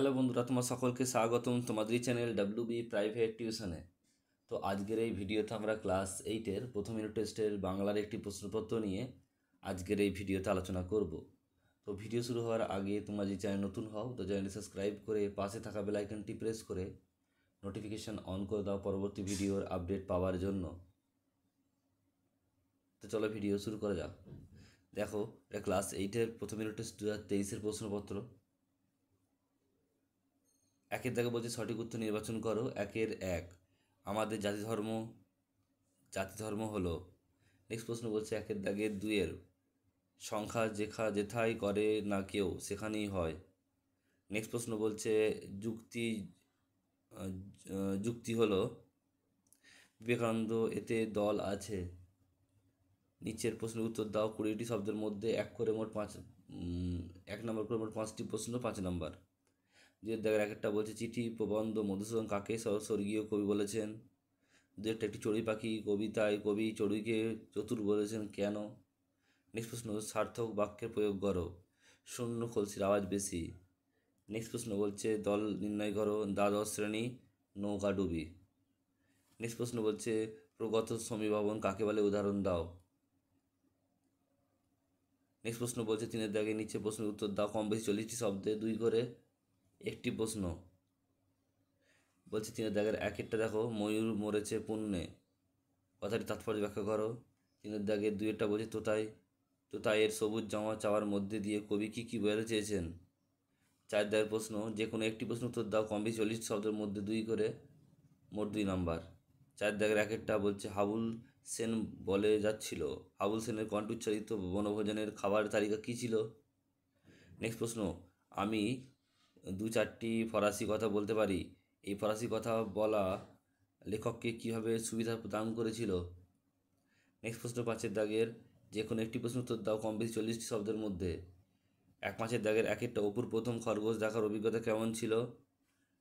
hello বন্ধুরা তোমার সকলকে স্বাগতম তোমাদের চ্যানেল ডাব্লিউ বি প্রাইভেট টিউশনে তো আজকের এই ভিডিওতে আমরা ক্লাস এইটের প্রথম ইউনিট টেস্টের বাংলার একটি প্রশ্নপত্র নিয়ে আজকের এই ভিডিওতে আলোচনা করব তো ভিডিও শুরু হওয়ার আগে তোমার যে চ্যানেল নতুন হও তো চ্যানেলটি সাবস্ক্রাইব করে পাশে থাকা বেলাইকনটি প্রেস করে নোটিফিকেশান অন করে দাও পরবর্তী ভিডিওর আপডেট পাওয়ার জন্য তো চলো ভিডিও শুরু করা যাক দেখো এটা ক্লাস এইটের প্রথম ইউনিট টেস্ট দু হাজার তেইশের প্রশ্নপত্র একের দাগে বলছে সঠিক উত্তর নির্বাচন করো একের এক আমাদের জাতি ধর্ম জাতি ধর্ম হলো নেক্সট প্রশ্ন বলছে একের দাগে দুইয়ের সংখ্যা যেখা যেথাই করে না কেউ সেখানেই হয় নেক্সট প্রশ্ন বলছে যুক্তি যুক্তি হলো বিবেকানন্দ এতে দল আছে নিচের প্রশ্নের উত্তর দাও কুড়িটি শব্দের মধ্যে এক করে মোট পাঁচ এক নম্বর করে মোট পাঁচটি প্রশ্ন পাঁচ নম্বর যে এক একটা বলছে চিঠি প্রবন্ধ মধুসূদন কাকে স্বর্গীয় কবি বলেছেন দু একটা একটি চড়ুই পাখি কবিতায় কবি চড়ুইকে চতুর বলেছেন কেন নেক্সট প্রশ্ন সার্থক বাক্যের প্রয়োগ করো শূন্য কলসির আওয়াজ বেশি নেক্সট প্রশ্ন বলছে দল নির্ণয় করো দ্বাদশ শ্রেণী নৌকা ডুবি নেক্সট প্রশ্ন বলছে প্রগত সমীভবন কাকে বলে উদাহরণ দাও নেক্সট প্রশ্ন বলছে তিনের দাগে নিচে প্রশ্নের উত্তর দাও কম বেশি চল্লিশটি শব্দে দুই করে একটি প্রশ্ন বলছি তিনের দাগের একটা দেখো ময়ূর মরেছে পুণ্যে কথাটি তাৎপর্য ব্যাখ্যা করো তিনের দাগের একটা বলছে তোতাই এর সবুজ জামা চাওয়ার মধ্যে দিয়ে কবি কী কী বোঝাতে চেয়েছেন চার দাগের প্রশ্ন যে কোনো একটি প্রশ্ন উত্তর দাও কম বেশি চল্লিশ শব্দের মধ্যে দুই করে মোট দুই নাম্বার চার দাগের একটা বলছে হাবুল সেন বলে যাচ্ছিল হাবুল সেনের উচ্চারিত বনভোজনের খাবার তালিকা কী ছিল নেক্সট প্রশ্ন আমি দু চারটি ফরাসি কথা বলতে পারি এই ফরাসি কথা বলা লেখককে কীভাবে সুবিধা প্রদান করেছিল নেক্সট প্রশ্ন পাঁচের দাগের যে কোনো একটি প্রশ্ন উত্তর দাও কম বেশি চল্লিশটি শব্দের মধ্যে এক পাঁচের দাগের এক একটা অপুর প্রথম খরগোশ দেখার অভিজ্ঞতা কেমন ছিল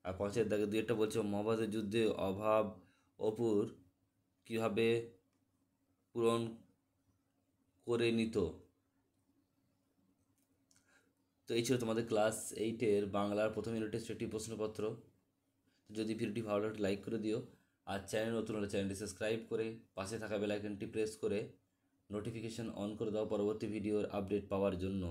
আর পাঁচের দাগে দুই একটা বলছে মহাভারতের যুদ্ধে অভাব অপুর কীভাবে পূরণ করে নিত তো এই ছিল তোমাদের ক্লাস এইটের বাংলার প্রথম ইউনিটের একটি প্রশ্নপত্র যদি ভিডিওটি ভালো লাগে লাইক করে দিও আর চ্যানেল নতুন হলে চ্যানেলটি সাবস্ক্রাইব করে পাশে থাকা বেলাইকনটি প্রেস করে নোটিফিকেশান অন করে দাও পরবর্তী ভিডিওর আপডেট পাওয়ার জন্য